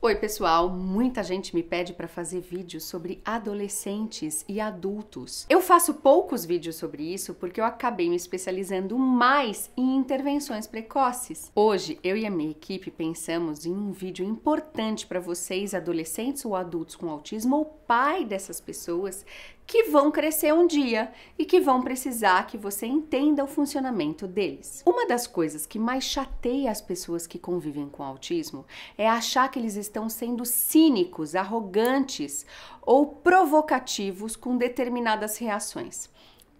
Oi, pessoal! Muita gente me pede para fazer vídeos sobre adolescentes e adultos. Eu faço poucos vídeos sobre isso porque eu acabei me especializando mais em intervenções precoces. Hoje, eu e a minha equipe pensamos em um vídeo importante para vocês, adolescentes ou adultos com autismo ou pai dessas pessoas que vão crescer um dia e que vão precisar que você entenda o funcionamento deles. Uma das coisas que mais chateia as pessoas que convivem com autismo é achar que eles estão sendo cínicos, arrogantes ou provocativos com determinadas reações.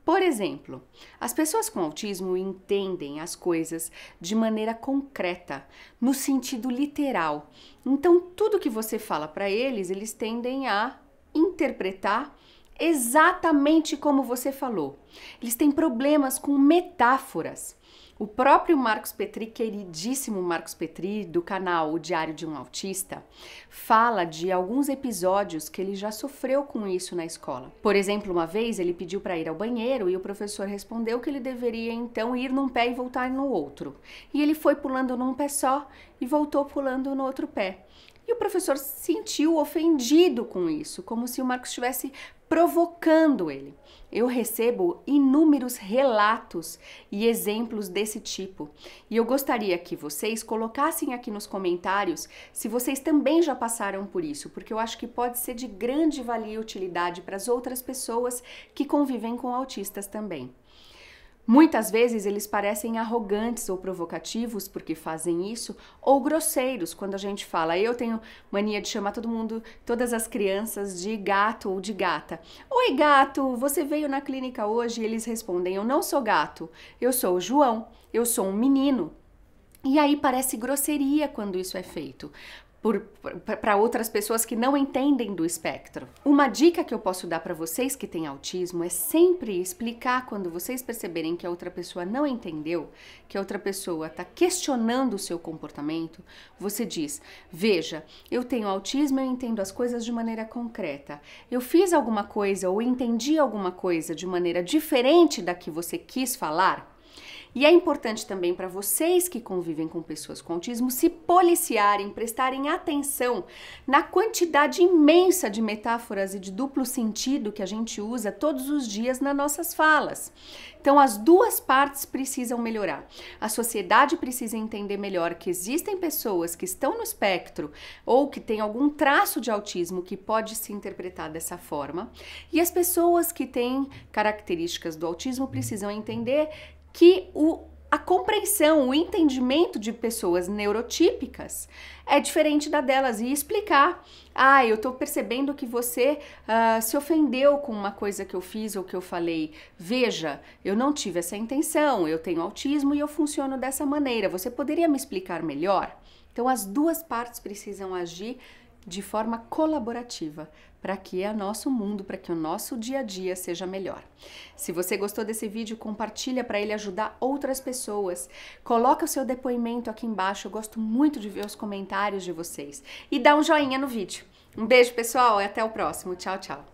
Por exemplo, as pessoas com autismo entendem as coisas de maneira concreta, no sentido literal. Então, tudo que você fala para eles, eles tendem a interpretar exatamente como você falou. Eles têm problemas com metáforas. O próprio Marcos Petri, queridíssimo Marcos Petri, do canal O Diário de um Autista, fala de alguns episódios que ele já sofreu com isso na escola. Por exemplo, uma vez ele pediu para ir ao banheiro e o professor respondeu que ele deveria então ir num pé e voltar no outro. E ele foi pulando num pé só e voltou pulando no outro pé. E o professor se sentiu ofendido com isso, como se o Marcos estivesse provocando ele. Eu recebo inúmeros relatos e exemplos desse tipo, e eu gostaria que vocês colocassem aqui nos comentários se vocês também já passaram por isso, porque eu acho que pode ser de grande valia e utilidade para as outras pessoas que convivem com autistas também. Muitas vezes eles parecem arrogantes ou provocativos porque fazem isso, ou grosseiros quando a gente fala. Eu tenho mania de chamar todo mundo, todas as crianças, de gato ou de gata. Oi, gato, você veio na clínica hoje? E eles respondem: Eu não sou gato, eu sou o João, eu sou um menino. E aí parece grosseria quando isso é feito para outras pessoas que não entendem do espectro. Uma dica que eu posso dar para vocês que têm autismo é sempre explicar quando vocês perceberem que a outra pessoa não entendeu, que a outra pessoa está questionando o seu comportamento, você diz: Veja, eu tenho autismo, eu entendo as coisas de maneira concreta. Eu fiz alguma coisa ou entendi alguma coisa de maneira diferente da que você quis falar e é importante também para vocês que convivem com pessoas com autismo se policiarem, prestarem atenção na quantidade imensa de metáforas e de duplo sentido que a gente usa todos os dias nas nossas falas. Então, as duas partes precisam melhorar. A sociedade precisa entender melhor que existem pessoas que estão no espectro ou que têm algum traço de autismo que pode se interpretar dessa forma, e as pessoas que têm características do autismo precisam entender que o, a compreensão, o entendimento de pessoas neurotípicas é diferente da delas e explicar. Ah, eu tô percebendo que você uh, se ofendeu com uma coisa que eu fiz ou que eu falei. Veja, eu não tive essa intenção, eu tenho autismo e eu funciono dessa maneira. Você poderia me explicar melhor? Então, as duas partes precisam agir de forma colaborativa, para que o nosso mundo, para que o nosso dia a dia seja melhor. Se você gostou desse vídeo, compartilha para ele ajudar outras pessoas. Coloca o seu depoimento aqui embaixo, eu gosto muito de ver os comentários de vocês. E dá um joinha no vídeo. Um beijo, pessoal, e até o próximo. Tchau, tchau.